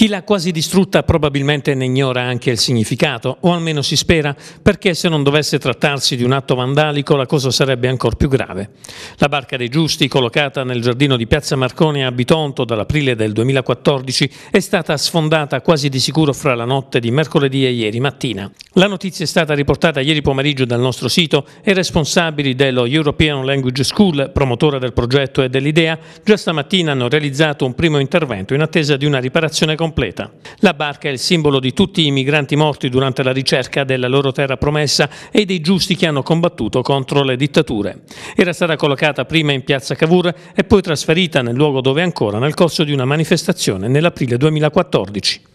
Chi l'ha quasi distrutta probabilmente ne ignora anche il significato, o almeno si spera, perché se non dovesse trattarsi di un atto vandalico la cosa sarebbe ancora più grave. La barca dei giusti, collocata nel giardino di Piazza Marconi a Bitonto dall'aprile del 2014, è stata sfondata quasi di sicuro fra la notte di mercoledì e ieri mattina. La notizia è stata riportata ieri pomeriggio dal nostro sito e responsabili dello European Language School, promotore del progetto e dell'idea, già stamattina hanno realizzato un primo intervento in attesa di una riparazione completa completa. La barca è il simbolo di tutti i migranti morti durante la ricerca della loro terra promessa e dei giusti che hanno combattuto contro le dittature. Era stata collocata prima in piazza Cavour e poi trasferita nel luogo dove ancora nel corso di una manifestazione nell'aprile 2014.